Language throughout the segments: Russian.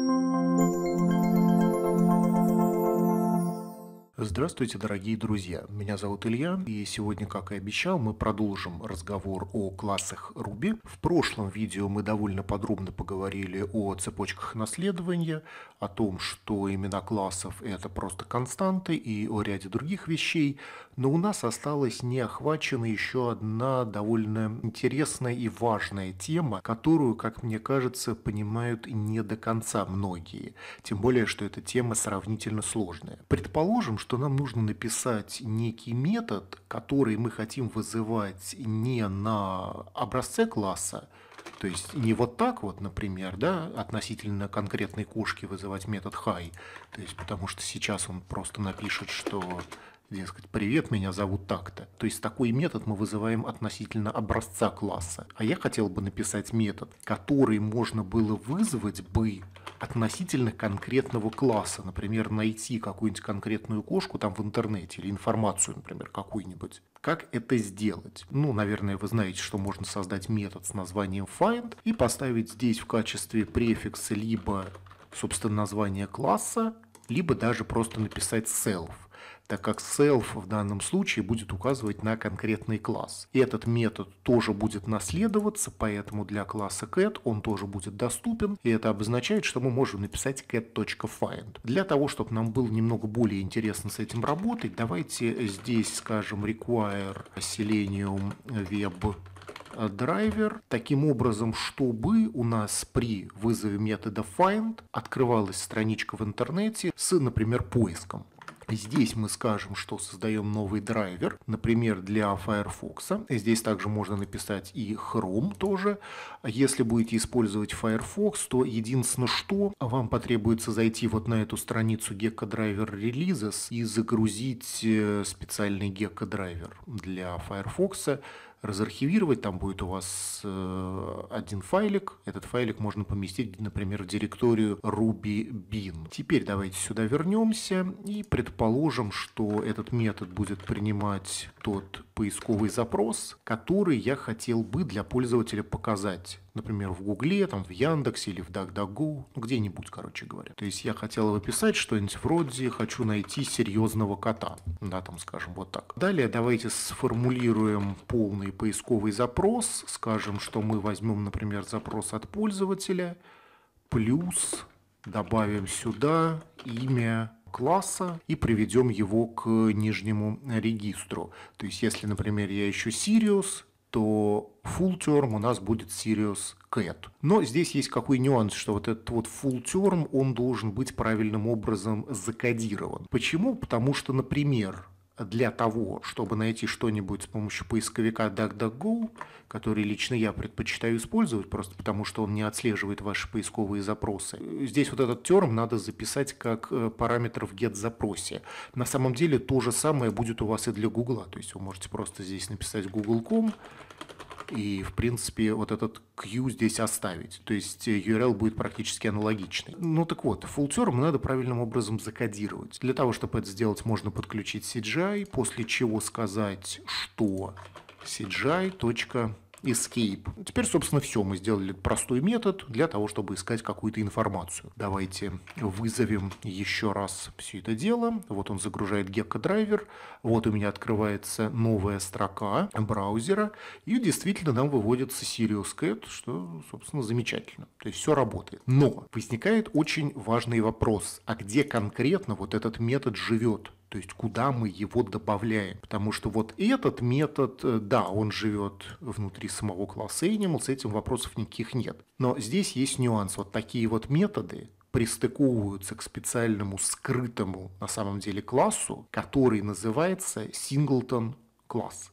Música Здравствуйте, дорогие друзья! Меня зовут Илья, и сегодня, как и обещал, мы продолжим разговор о классах Ruby. В прошлом видео мы довольно подробно поговорили о цепочках наследования, о том, что имена классов — это просто константы и о ряде других вещей, но у нас осталась не охвачена еще одна довольно интересная и важная тема, которую, как мне кажется, понимают не до конца многие, тем более, что эта тема сравнительно сложная. Предположим, что что нам нужно написать некий метод, который мы хотим вызывать не на образце класса, то есть не вот так вот, например, да, относительно конкретной кошки вызывать метод high, то есть потому что сейчас он просто напишет, что дескать, привет, меня зовут так-то. То есть такой метод мы вызываем относительно образца класса. А я хотел бы написать метод, который можно было вызвать бы относительно конкретного класса. Например, найти какую-нибудь конкретную кошку там в интернете или информацию, например, какую-нибудь. Как это сделать? Ну, наверное, вы знаете, что можно создать метод с названием find и поставить здесь в качестве префикса либо, собственно, название класса, либо даже просто написать self так как self в данном случае будет указывать на конкретный класс. Этот метод тоже будет наследоваться, поэтому для класса cat он тоже будет доступен, и это обозначает, что мы можем написать cat.find. Для того, чтобы нам было немного более интересно с этим работать, давайте здесь скажем require selenium web драйвер таким образом, чтобы у нас при вызове метода find открывалась страничка в интернете с, например, поиском. Здесь мы скажем, что создаем новый драйвер, например, для Firefox. Здесь также можно написать и Chrome тоже. Если будете использовать Firefox, то единственное, что вам потребуется зайти вот на эту страницу Gecko Driver Releases и загрузить э, специальный Gecko Driver для Firefox разархивировать. Там будет у вас э, один файлик. Этот файлик можно поместить, например, в директорию ruby-bin. Теперь давайте сюда вернемся и предположим, что этот метод будет принимать тот поисковый запрос, который я хотел бы для пользователя показать например, в Гугле, там, в Яндексе или в DuckDuckGo, ну, где-нибудь, короче говоря. То есть я хотел выписать что-нибудь вроде «хочу найти серьезного кота», да, там, скажем, вот так. Далее давайте сформулируем полный поисковый запрос, скажем, что мы возьмем, например, запрос от пользователя, плюс добавим сюда имя класса и приведем его к нижнему регистру. То есть, если, например, я ищу Sirius, то full term у нас будет serious cat. Но здесь есть какой нюанс, что вот этот вот full term, он должен быть правильным образом закодирован. Почему? Потому что, например, для того, чтобы найти что-нибудь с помощью поисковика DuckDuckGo, который лично я предпочитаю использовать, просто потому что он не отслеживает ваши поисковые запросы. Здесь вот этот терм надо записать как э, параметр в get-запросе. На самом деле то же самое будет у вас и для Google, то есть вы можете просто здесь написать google.com и, в принципе, вот этот Q здесь оставить. То есть э, URL будет практически аналогичный. Ну так вот, full надо правильным образом закодировать. Для того, чтобы это сделать, можно подключить CGI, после чего сказать, что CGI escape. Теперь, собственно, все. Мы сделали простой метод для того, чтобы искать какую-то информацию. Давайте вызовем еще раз все это дело. Вот он загружает Gecko драйвер. Вот у меня открывается новая строка браузера. И действительно нам выводится SiriusCat, что, собственно, замечательно. То есть все работает. Но возникает очень важный вопрос. А где конкретно вот этот метод живет? то есть куда мы его добавляем. Потому что вот этот метод, э, да, он живет внутри самого класса Animal, с этим вопросов никаких нет. Но здесь есть нюанс. Вот такие вот методы, пристыковываются к специальному скрытому на самом деле классу, который называется Singleton класс.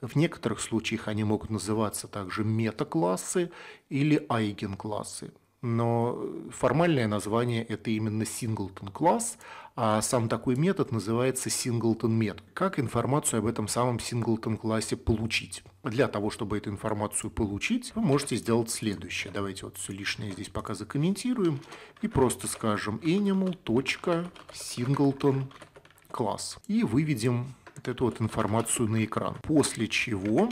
В некоторых случаях они могут называться также метаклассы или айгенклассы но формальное название это именно Singleton класс, а сам такой метод называется Singleton метод. Как информацию об этом самом Singleton классе получить? Для того, чтобы эту информацию получить, вы можете сделать следующее. Давайте вот все лишнее здесь пока закомментируем и просто скажем animal.singleton класс и выведем вот эту вот информацию на экран. После чего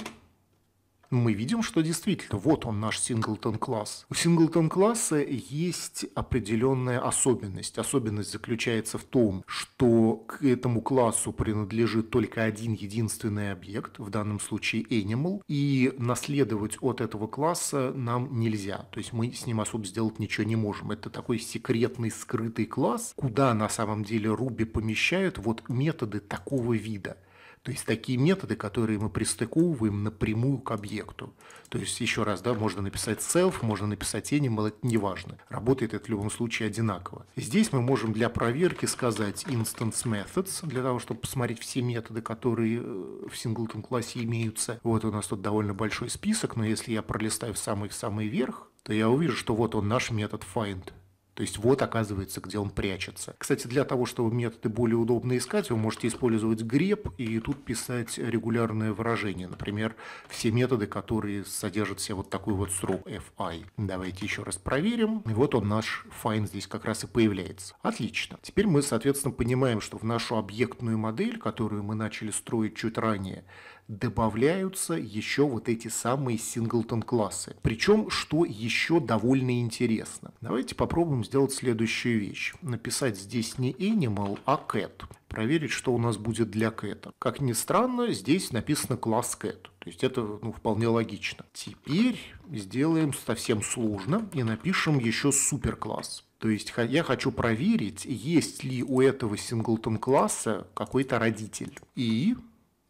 мы видим, что действительно, вот он наш синглтон-класс. У синглтон-класса есть определенная особенность. Особенность заключается в том, что к этому классу принадлежит только один единственный объект, в данном случае Animal, и наследовать от этого класса нам нельзя. То есть мы с ним особо сделать ничего не можем. Это такой секретный скрытый класс, куда на самом деле Ruby помещают вот методы такого вида. То есть такие методы, которые мы пристыковываем напрямую к объекту. То есть еще раз, да, можно написать self, можно написать animal, это не важно. Работает это в любом случае одинаково. Здесь мы можем для проверки сказать instance methods, для того, чтобы посмотреть все методы, которые э, в singleton классе имеются. Вот у нас тут довольно большой список, но если я пролистаю в самый-самый верх, то я увижу, что вот он наш метод find – то есть вот оказывается, где он прячется. Кстати, для того, чтобы методы более удобно искать, вы можете использовать греб и тут писать регулярное выражение. Например, все методы, которые содержат все вот такой вот срок fi. Давайте еще раз проверим. И вот он наш find здесь как раз и появляется. Отлично. Теперь мы, соответственно, понимаем, что в нашу объектную модель, которую мы начали строить чуть ранее, добавляются еще вот эти самые синглтон-классы. Причем, что еще довольно интересно. Давайте попробуем сделать следующую вещь. Написать здесь не animal, а cat. Проверить, что у нас будет для cat. Как ни странно, здесь написано класс cat. То есть это ну, вполне логично. Теперь сделаем совсем сложно и напишем еще суперкласс. То есть я хочу проверить, есть ли у этого синглтон класса какой-то родитель. И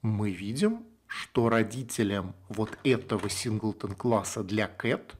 мы видим, что родителем вот этого синглтон-класса для cat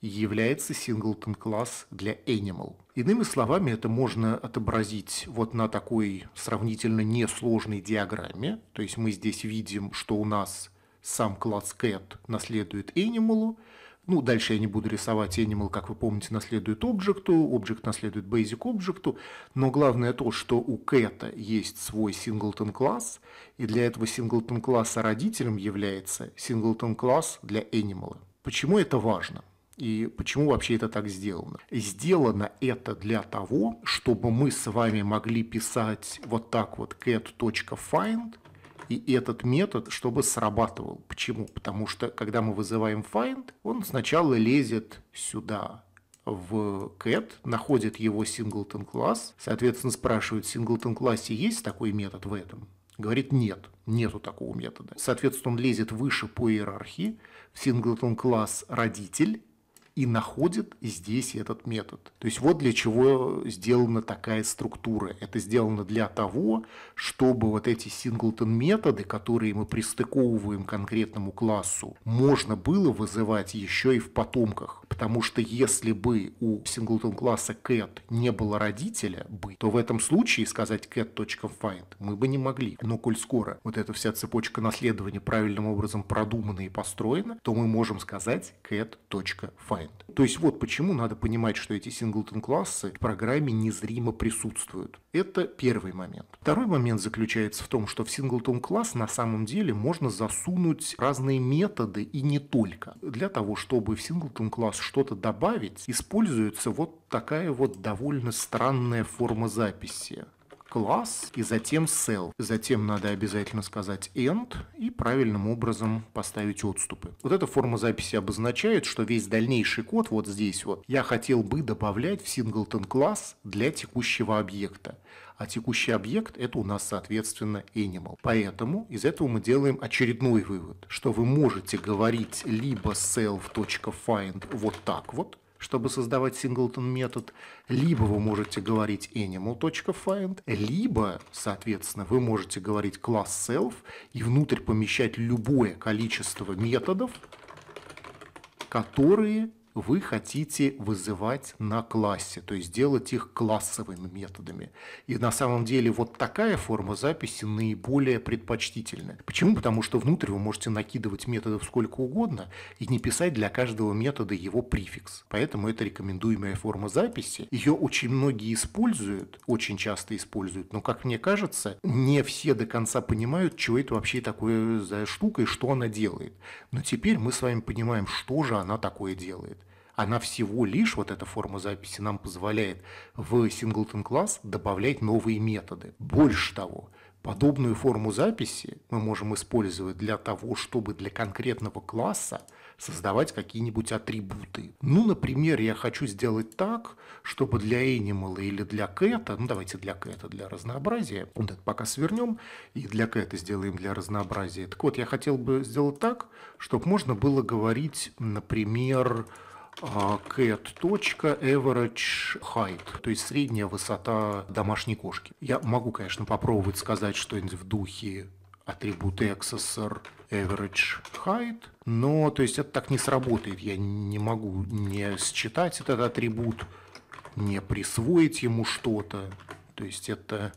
является синглтон-класс для animal. Иными словами, это можно отобразить вот на такой сравнительно несложной диаграмме. То есть мы здесь видим, что у нас сам класс cat наследует animal, ну, дальше я не буду рисовать Animal, как вы помните, наследует Object, Object наследует Basic Object, но главное то, что у Cat есть свой Singleton класс, и для этого Singleton класса родителем является Singleton класс для Animal. Почему это важно? И почему вообще это так сделано? Сделано это для того, чтобы мы с вами могли писать вот так вот cat.find, и этот метод, чтобы срабатывал. Почему? Потому что, когда мы вызываем find, он сначала лезет сюда, в cat, находит его singleton класс, соответственно спрашивает, в singleton классе есть такой метод в этом? Говорит, нет, нету такого метода. Соответственно, он лезет выше по иерархии, в singleton класс родитель, и находит здесь этот метод. То есть вот для чего сделана такая структура. Это сделано для того, чтобы вот эти синглтон-методы, которые мы пристыковываем к конкретному классу, можно было вызывать еще и в потомках. Потому что если бы у синглтон-класса cat не было родителя бы, то в этом случае сказать cat.find мы бы не могли. Но коль скоро вот эта вся цепочка наследования правильным образом продумана и построена, то мы можем сказать cat.find. Mind. То есть вот почему надо понимать, что эти синглтон-классы в программе незримо присутствуют. Это первый момент. Второй момент заключается в том, что в синглтон-класс на самом деле можно засунуть разные методы и не только. Для того, чтобы в синглтон-класс что-то добавить, используется вот такая вот довольно странная форма записи класс, и затем cell. Затем надо обязательно сказать end и правильным образом поставить отступы. Вот эта форма записи обозначает, что весь дальнейший код вот здесь вот я хотел бы добавлять в singleton класс для текущего объекта а текущий объект это у нас, соответственно, animal. Поэтому из этого мы делаем очередной вывод, что вы можете говорить либо self.find вот так вот, чтобы создавать singleton метод, либо вы можете говорить animal.find, либо, соответственно, вы можете говорить класс self и внутрь помещать любое количество методов, которые вы хотите вызывать на классе, то есть делать их классовыми методами. И на самом деле вот такая форма записи наиболее предпочтительная. Почему? Потому что внутрь вы можете накидывать методов сколько угодно и не писать для каждого метода его префикс. Поэтому это рекомендуемая форма записи. Ее очень многие используют, очень часто используют, но, как мне кажется, не все до конца понимают, что это вообще такое за штука и что она делает. Но теперь мы с вами понимаем, что же она такое делает она всего лишь, вот эта форма записи нам позволяет в singleton класс добавлять новые методы. Больше того, подобную форму записи мы можем использовать для того, чтобы для конкретного класса создавать какие-нибудь атрибуты. Ну, например, я хочу сделать так, чтобы для Animal или для Cat, ну давайте для Cat, для разнообразия, вот это пока свернем, и для Cat сделаем для разнообразия. Так вот, я хотел бы сделать так, чтобы можно было говорить, например, cat а, average height, то есть средняя высота домашней кошки. Я могу, конечно, попробовать сказать что-нибудь в духе атрибут accessor average height, но то есть это так не сработает. Я не могу не считать этот атрибут, не присвоить ему что-то. То есть это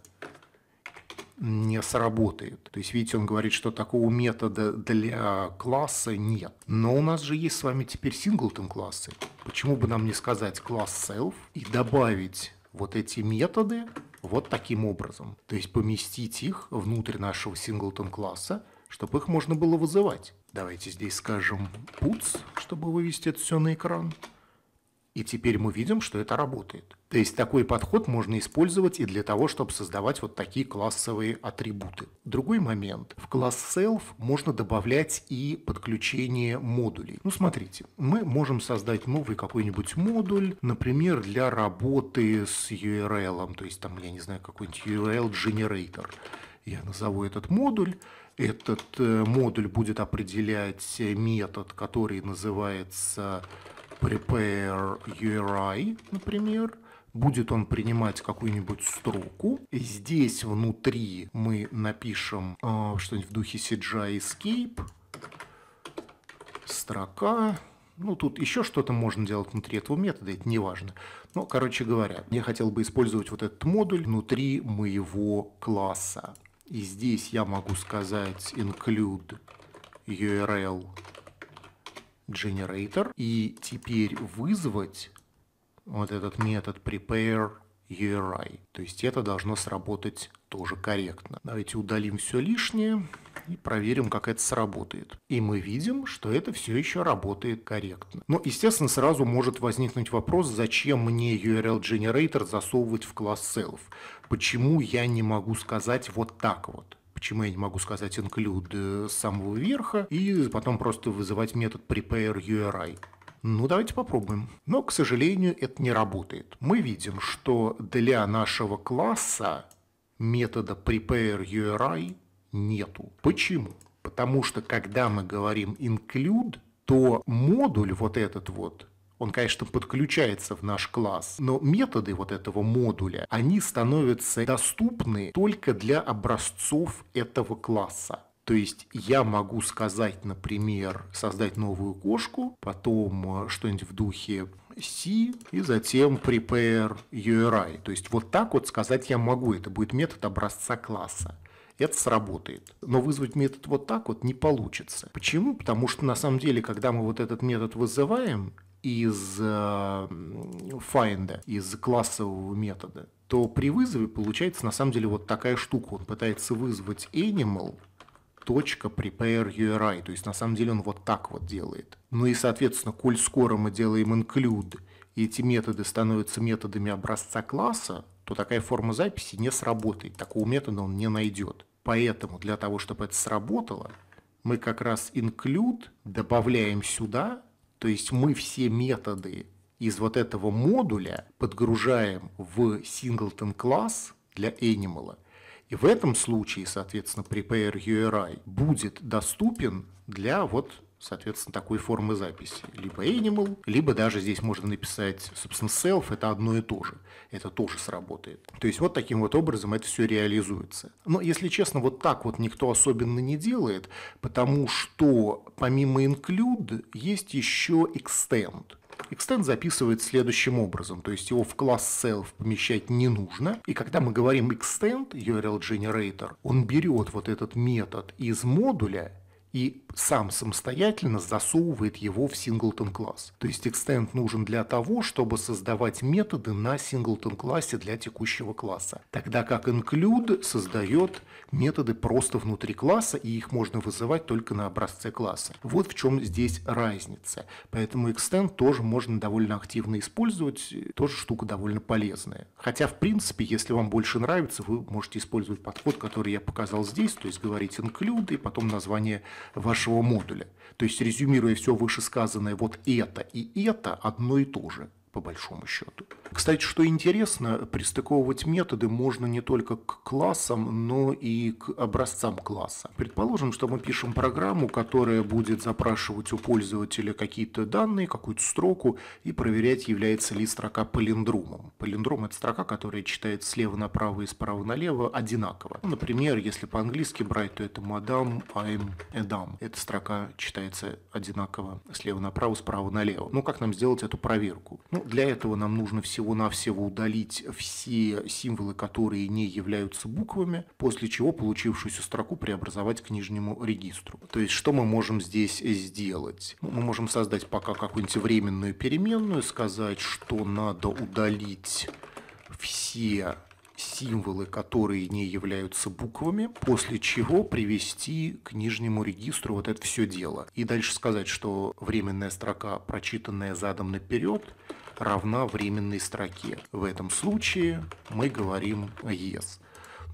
не сработает. То есть, видите, он говорит, что такого метода для класса нет. Но у нас же есть с вами теперь синглтон классы. Почему бы нам не сказать класс self и добавить вот эти методы вот таким образом. То есть поместить их внутрь нашего синглтон класса, чтобы их можно было вызывать. Давайте здесь скажем puts, чтобы вывести это все на экран. И теперь мы видим, что это работает. То есть такой подход можно использовать и для того, чтобы создавать вот такие классовые атрибуты. Другой момент. В класс self можно добавлять и подключение модулей. Ну, смотрите, мы можем создать новый какой-нибудь модуль, например, для работы с URL, то есть там, я не знаю, какой-нибудь URL generator. Я назову этот модуль. Этот э, модуль будет определять э, метод, который называется prepare URI, например, будет он принимать какую-нибудь строку. Здесь внутри мы напишем э, что-нибудь в духе CGI Escape, строка, ну, тут еще что-то можно делать внутри этого метода, это не важно. Но, короче говоря, я хотел бы использовать вот этот модуль внутри моего класса. И здесь я могу сказать include URL generator и теперь вызвать вот этот метод prepare URI. То есть это должно сработать тоже корректно. Давайте удалим все лишнее и проверим, как это сработает. И мы видим, что это все еще работает корректно. Но, ну, естественно, сразу может возникнуть вопрос, зачем мне URL Generator засовывать в класс self? Почему я не могу сказать вот так вот? Почему я не могу сказать include с самого верха и потом просто вызывать метод prepare URI? Ну, давайте попробуем. Но, к сожалению, это не работает. Мы видим, что для нашего класса метода prepare URI нету. Почему? Потому что, когда мы говорим include, то модуль вот этот вот он, конечно, подключается в наш класс, но методы вот этого модуля, они становятся доступны только для образцов этого класса. То есть я могу сказать, например, создать новую кошку, потом э, что-нибудь в духе C и затем prepare URI. То есть вот так вот сказать я могу, это будет метод образца класса это сработает. Но вызвать метод вот так вот не получится. Почему? Потому что на самом деле, когда мы вот этот метод вызываем, из find, эм, из классового метода, то при вызове получается на самом деле вот такая штука. Он пытается вызвать animal, точка prepare URI. То есть на самом деле он вот так вот делает. Ну и, соответственно, коль скоро мы делаем include, и эти методы становятся методами образца класса, то такая форма записи не сработает. Такого метода он не найдет. Поэтому для того, чтобы это сработало, мы как раз include добавляем сюда то есть мы все методы из вот этого модуля подгружаем в singleton класс для animal. И в этом случае, соответственно, prepare URI будет доступен для вот соответственно, такой формы записи. Либо animal, либо даже здесь можно написать, собственно, self, это одно и то же. Это тоже сработает. То есть вот таким вот образом это все реализуется. Но, если честно, вот так вот никто особенно не делает, потому что помимо include есть еще extend. Extend записывает следующим образом, то есть его в класс self помещать не нужно. И когда мы говорим extend, URL generator, он берет вот этот метод из модуля и сам самостоятельно засовывает его в singleton класс. То есть extend нужен для того, чтобы создавать методы на singleton классе для текущего класса. Тогда как include создает методы просто внутри класса, и их можно вызывать только на образце класса. Вот в чем здесь разница. Поэтому extend тоже можно довольно активно использовать, тоже штука довольно полезная. Хотя, в принципе, если вам больше нравится, вы можете использовать подход, который я показал здесь, то есть говорить include и потом название вашего модуля. То есть резюмируя все вышесказанное, вот это и это одно и то же по большому счету. Кстати, что интересно, пристыковывать методы можно не только к классам, но и к образцам класса. Предположим, что мы пишем программу, которая будет запрашивать у пользователя какие-то данные, какую-то строку и проверять, является ли строка палиндромом. Палиндром – это строка, которая читает слева направо и справа налево одинаково. Ну, например, если по-английски брать, то это «madam», «I'm», «edam». Эта строка читается одинаково слева направо, справа налево. Но ну, как нам сделать эту проверку? Ну, для этого нам нужно всего-навсего удалить все символы, которые не являются буквами, после чего получившуюся строку преобразовать к нижнему регистру. То есть, что мы можем здесь сделать? Ну, мы можем создать пока какую-нибудь временную переменную, сказать, что надо удалить все символы, которые не являются буквами, после чего привести к нижнему регистру вот это все дело. И дальше сказать, что временная строка, прочитанная задом наперед, равна временной строке. В этом случае мы говорим yes.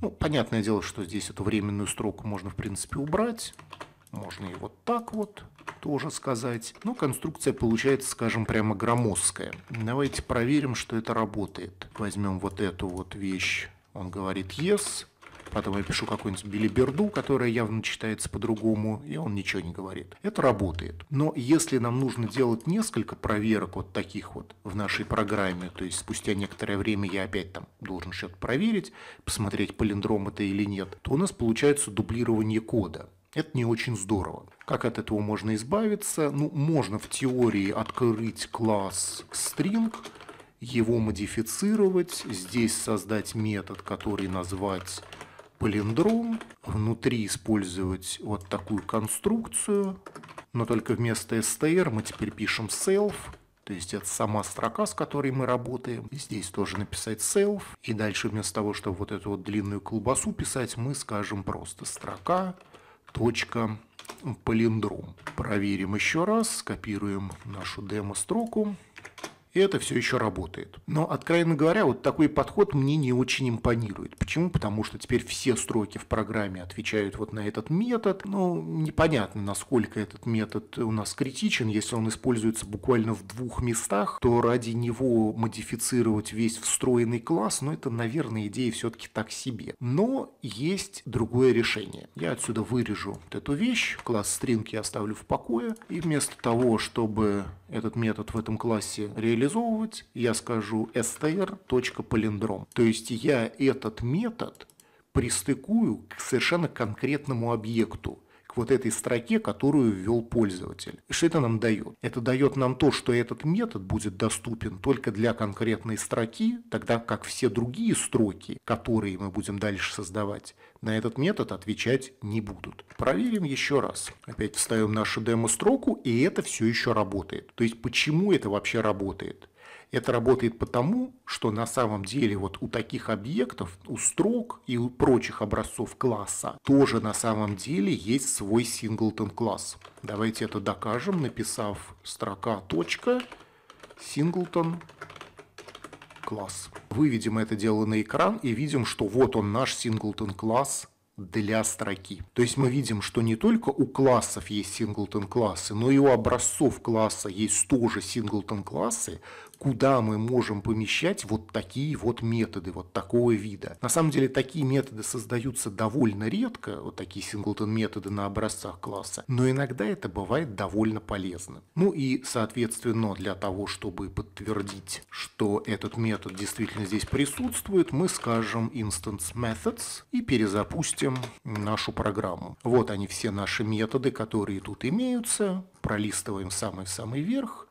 Ну, понятное дело, что здесь эту временную строку можно, в принципе, убрать. Можно и вот так вот тоже сказать. Но конструкция получается, скажем, прямо громоздкая. Давайте проверим, что это работает. Возьмем вот эту вот вещь. Он говорит yes. Потом я пишу какую-нибудь билиберду, которая явно читается по-другому, и он ничего не говорит. Это работает. Но если нам нужно делать несколько проверок вот таких вот в нашей программе, то есть спустя некоторое время я опять там должен что-то проверить, посмотреть, палиндром это или нет, то у нас получается дублирование кода. Это не очень здорово. Как от этого можно избавиться? Ну, можно в теории открыть класс string, его модифицировать, здесь создать метод, который назвать полиндром, внутри использовать вот такую конструкцию, но только вместо str мы теперь пишем self, то есть это сама строка, с которой мы работаем. здесь тоже написать self. И дальше вместо того, чтобы вот эту вот длинную колбасу писать, мы скажем просто строка точка полиндром. Проверим еще раз, скопируем нашу демо-строку. И это все еще работает. Но, откровенно говоря, вот такой подход мне не очень импонирует. Почему? Потому что теперь все строки в программе отвечают вот на этот метод. Ну, непонятно, насколько этот метод у нас критичен. Если он используется буквально в двух местах, то ради него модифицировать весь встроенный класс, ну, это, наверное, идея все-таки так себе. Но есть другое решение. Я отсюда вырежу вот эту вещь, класс я оставлю в покое. И вместо того, чтобы этот метод в этом классе реализовывать, я скажу str.palindrom. То есть я этот метод пристыкую к совершенно конкретному объекту вот этой строке, которую ввел пользователь. И что это нам дает? Это дает нам то, что этот метод будет доступен только для конкретной строки, тогда как все другие строки, которые мы будем дальше создавать, на этот метод отвечать не будут. Проверим еще раз. Опять вставим нашу демо-строку, и это все еще работает. То есть почему это вообще работает? Это работает потому, что на самом деле вот у таких объектов, у строк и у прочих образцов класса тоже на самом деле есть свой singleton класс. Давайте это докажем, написав строка точка синглтон класс. Выведем это дело на экран и видим, что вот он наш singleton класс для строки. То есть мы видим, что не только у классов есть singleton классы, но и у образцов класса есть тоже singleton классы, куда мы можем помещать вот такие вот методы, вот такого вида. На самом деле такие методы создаются довольно редко, вот такие синглтон-методы на образцах класса, но иногда это бывает довольно полезно. Ну и, соответственно, для того, чтобы подтвердить, что этот метод действительно здесь присутствует, мы скажем instance methods и перезапустим нашу программу. Вот они все наши методы, которые тут имеются. Пролистываем самый-самый верх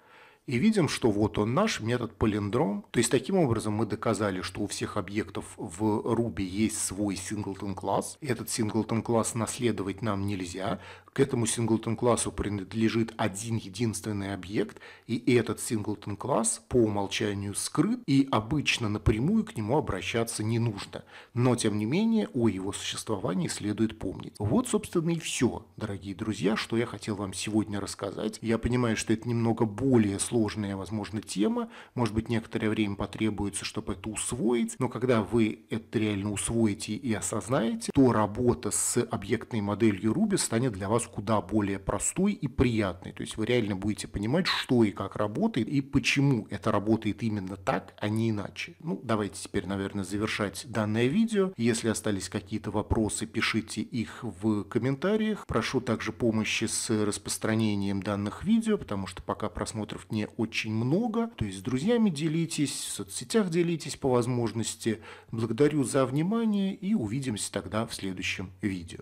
и видим, что вот он наш метод полиндром. То есть таким образом мы доказали, что у всех объектов в Ruby есть свой singleton класс. Этот singleton класс наследовать нам нельзя, к этому синглтон-классу принадлежит один единственный объект, и этот синглтон-класс по умолчанию скрыт, и обычно напрямую к нему обращаться не нужно. Но, тем не менее, о его существовании следует помнить. Вот, собственно, и все, дорогие друзья, что я хотел вам сегодня рассказать. Я понимаю, что это немного более сложная, возможно, тема. Может быть, некоторое время потребуется, чтобы это усвоить. Но когда вы это реально усвоите и осознаете, то работа с объектной моделью Ruby станет для вас вас куда более простой и приятный. То есть вы реально будете понимать, что и как работает, и почему это работает именно так, а не иначе. Ну, давайте теперь, наверное, завершать данное видео. Если остались какие-то вопросы, пишите их в комментариях. Прошу также помощи с распространением данных видео, потому что пока просмотров не очень много. То есть с друзьями делитесь, в соцсетях делитесь по возможности. Благодарю за внимание и увидимся тогда в следующем видео.